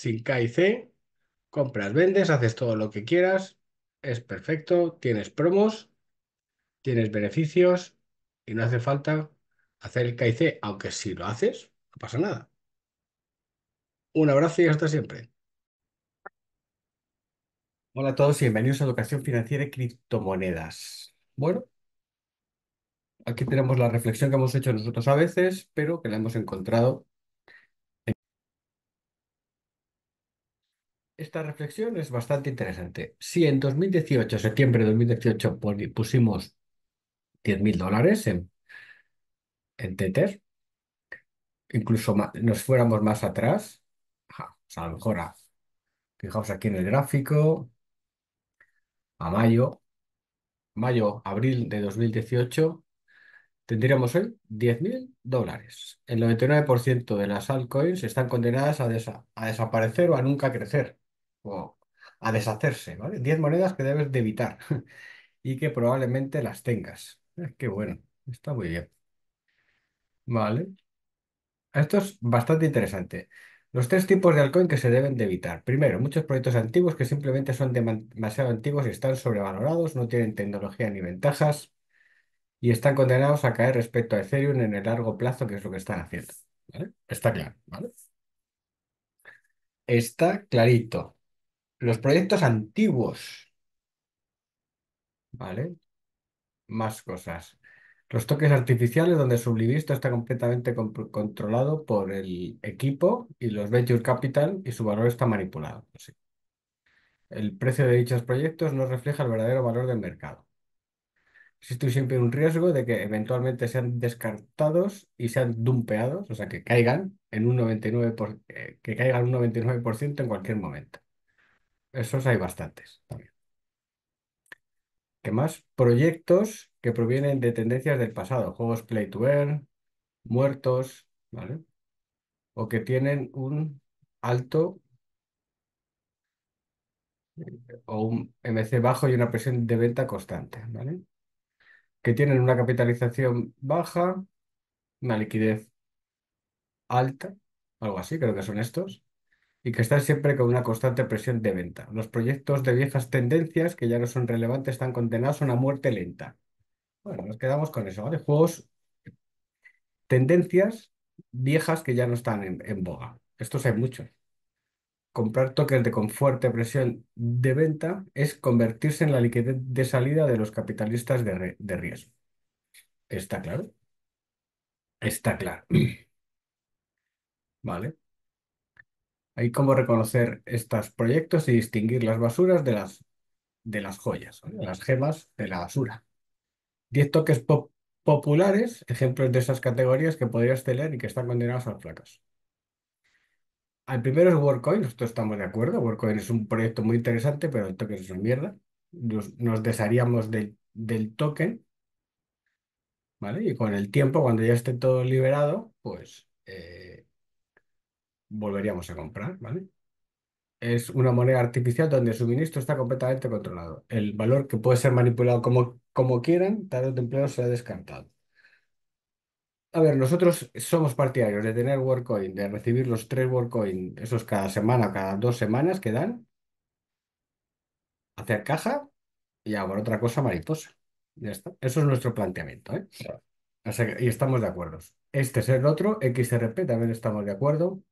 sin K C, compras, vendes, haces todo lo que quieras, es perfecto, tienes promos, tienes beneficios y no hace falta hacer el K aunque si lo haces, no pasa nada. Un abrazo y hasta siempre. Hola a todos y bienvenidos a Educación Financiera y Criptomonedas. Bueno, aquí tenemos la reflexión que hemos hecho nosotros a veces, pero que la hemos encontrado Esta reflexión es bastante interesante. Si en 2018, septiembre de 2018, pusimos 10.000 dólares en, en Tether, incluso nos fuéramos más atrás, a lo mejor fijaos aquí en el gráfico, a mayo, mayo, abril de 2018, tendríamos hoy 10.000 dólares. El 99% de las altcoins están condenadas a desaparecer o a nunca crecer o a deshacerse, ¿vale? 10 monedas que debes de evitar y que probablemente las tengas. Ah, qué bueno, está muy bien. Vale. Esto es bastante interesante. Los tres tipos de altcoin que se deben de evitar. Primero, muchos proyectos antiguos que simplemente son demasiado antiguos y están sobrevalorados, no tienen tecnología ni ventajas y están condenados a caer respecto a Ethereum en el largo plazo, que es lo que están haciendo. ¿vale? Está claro, ¿vale? Está clarito los proyectos antiguos, ¿vale? Más cosas. Los toques artificiales, donde el sublivista está completamente controlado por el equipo y los venture capital y su valor está manipulado. El precio de dichos proyectos no refleja el verdadero valor del mercado. Existe siempre un riesgo de que eventualmente sean descartados y sean dumpeados, o sea, que caigan en un 99%, eh, que caigan un 99% en cualquier momento. Esos hay bastantes también. ¿Qué más? Proyectos que provienen de tendencias del pasado, juegos play to earn, muertos, ¿vale? O que tienen un alto o un MC bajo y una presión de venta constante, ¿vale? Que tienen una capitalización baja, una liquidez alta, algo así, creo que son estos, y que están siempre con una constante presión de venta. Los proyectos de viejas tendencias que ya no son relevantes están condenados a una muerte lenta. Bueno, nos quedamos con eso, ¿vale? Juegos, tendencias viejas que ya no están en, boga. Estos hay muchos. Comprar tokens de con fuerte presión de venta es convertirse en la liquidez de salida de los capitalistas de riesgo. ¿Está claro? Está claro. Vale. Hay cómo reconocer estos proyectos y distinguir las basuras de las, de las joyas, las gemas de la basura. 10 toques populares, ejemplos de esas categorías que podrías tener y que están condenados al fracaso. Al primero es WorkCoin, nosotros estamos de acuerdo. WorkCoin es un proyecto muy interesante, pero el token es una mierda. Nos, desharíamos del, del token, ¿vale? Y con el tiempo, cuando ya esté todo liberado, pues eh, volveríamos a comprar, ¿vale? Es una moneda artificial donde el suministro está completamente controlado. El valor que puede ser manipulado como, como quieran, tarde o temprano ha descartado. A ver, nosotros somos partidarios de tener WorkCoin, de recibir los tres WorkCoin, esos cada semana cada dos semanas que dan, hacer caja y ahora otra cosa mariposa. Ya está. Eso es nuestro planteamiento, ¿eh? y estamos de acuerdo. Este es el otro, XRP, también estamos de acuerdo.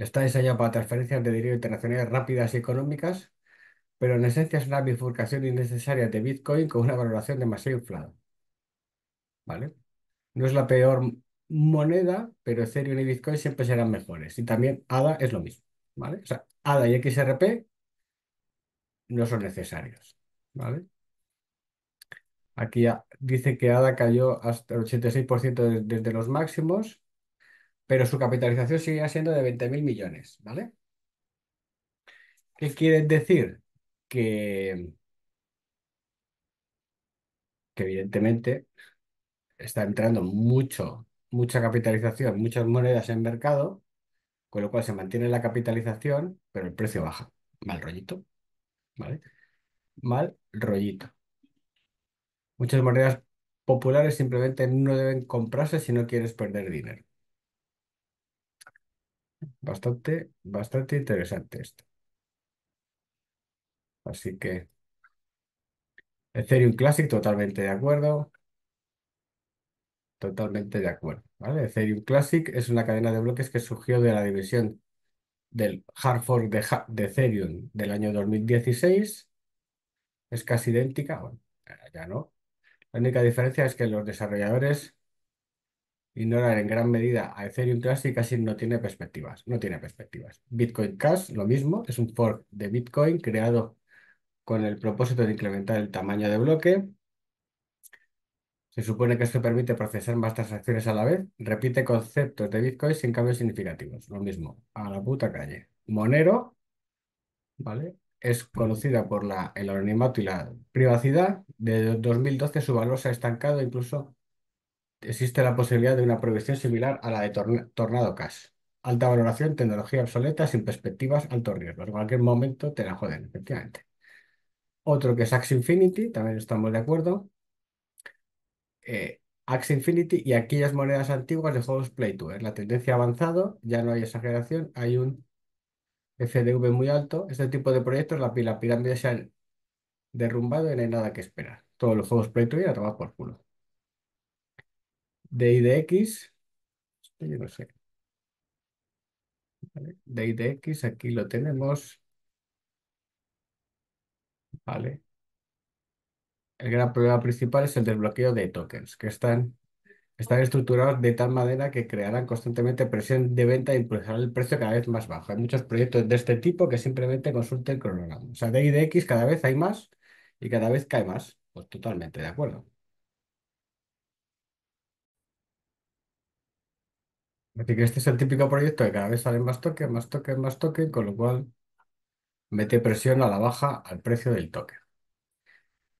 Está diseñado para transferencias de dinero internacionales rápidas y económicas, pero en esencia es una bifurcación innecesaria de Bitcoin con una valoración demasiado inflada. ¿Vale? No es la peor moneda, pero Ethereum y Bitcoin siempre serán mejores. Y también ADA es lo mismo. ¿Vale? O sea, ADA y XRP no son necesarios. ¿Vale? Aquí dice que ADA cayó hasta el 86% desde los máximos pero su capitalización sigue siendo de 20.000 millones, ¿vale? ¿Qué quiere decir? Que, que evidentemente está entrando mucho, mucha capitalización, muchas monedas en mercado, con lo cual se mantiene la capitalización, pero el precio baja. Mal rollito, ¿vale? Mal rollito. Muchas monedas populares simplemente no deben comprarse si no quieres perder dinero. Bastante, bastante interesante esto. Así que Ethereum Classic, totalmente de acuerdo. Totalmente de acuerdo. ¿vale? Ethereum Classic es una cadena de bloques que surgió de la división del hard fork de, de Ethereum del año 2016. Es casi idéntica. Bueno, ya no. La única diferencia es que los desarrolladores ignorar en gran medida a Ethereum Classic casi no tiene perspectivas, no tiene perspectivas. Bitcoin Cash, lo mismo, es un fork de Bitcoin creado con el propósito de incrementar el tamaño de bloque. Se supone que esto permite procesar más transacciones a la vez. Repite conceptos de Bitcoin sin cambios significativos. Lo mismo, a la puta calle. Monero, ¿vale? Es conocida por la, el anonimato y la privacidad. Desde 2012 su valor se ha estancado, incluso Existe la posibilidad de una proyección similar a la de Tornado Cash. Alta valoración, tecnología obsoleta, sin perspectivas, alto riesgo. En cualquier momento te la joden, efectivamente. Otro que es Axe Infinity, también estamos de acuerdo. Eh, Infinity y aquellas monedas antiguas de juegos Play to La tendencia ha avanzado, ya no hay exageración, hay un FDV muy alto. Este tipo de proyectos, la, pirámide se ha derrumbado y no hay nada que esperar. Todos los juegos Play to a tomar por culo de IDX, de no sé. De aquí lo tenemos. Vale. El gran problema principal es el desbloqueo de tokens, que están, están estructurados de tal manera que crearán constantemente presión de venta e impulsarán el precio cada vez más bajo. Hay muchos proyectos de este tipo que simplemente consulten el cronograma. O sea, de IDX cada vez hay más y cada vez cae más. Pues totalmente de acuerdo. Así que este es el típico proyecto que cada vez salen más token, más token, más token con lo cual mete presión a la baja al precio del token.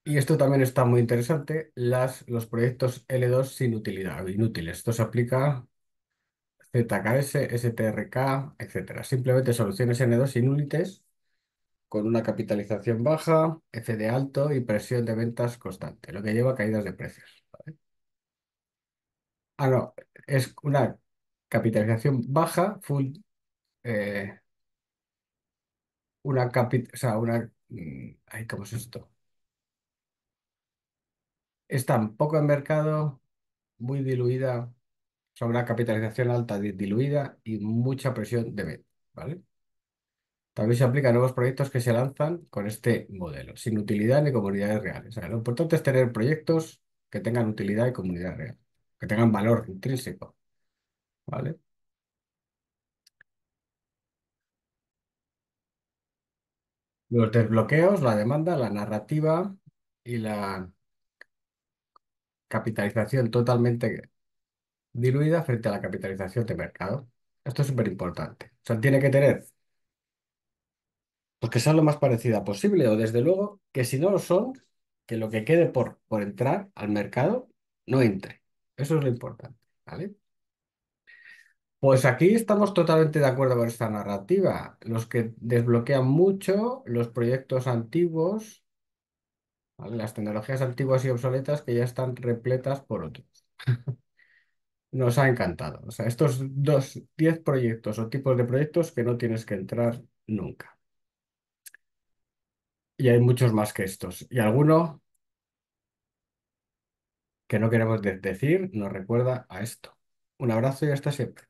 Y esto también está muy interesante, los proyectos L2 sin utilidad, inútiles. Esto se aplica ZKS, STRK, etc. Simplemente soluciones N2 inútiles con una capitalización baja, FD alto y presión de ventas constante, lo que lleva a caídas de precios. Ah, no, es una capitalización baja, full, eh, una capital, o sea, una, mm, ay, ¿cómo es esto? Están poco en mercado, muy diluida, sobre una capitalización alta diluida y mucha presión de venta, ¿vale? También se aplica a nuevos proyectos que se lanzan con este modelo, sin utilidad ni comunidades reales. lo importante es tener proyectos que tengan utilidad y comunidad real, que tengan valor intrínseco. ¿vale? Los desbloqueos, la demanda, la narrativa y la capitalización totalmente diluida frente a la capitalización de mercado. Esto es súper importante. O sea, tiene que tener, pues que sea lo más parecida posible, o desde luego que si no lo son, que lo que quede por, por entrar al mercado no entre. Eso es lo importante, ¿vale? Pues aquí estamos totalmente de acuerdo con esta narrativa. Los que desbloquean mucho, los proyectos antiguos, Las tecnologías antiguas y obsoletas que ya están repletas por otros. Nos ha encantado. O sea, estos dos, 10 proyectos o tipos de proyectos que no tienes que entrar nunca. Y hay muchos más que estos. Y alguno que no queremos decir nos recuerda a esto. Un abrazo y hasta siempre.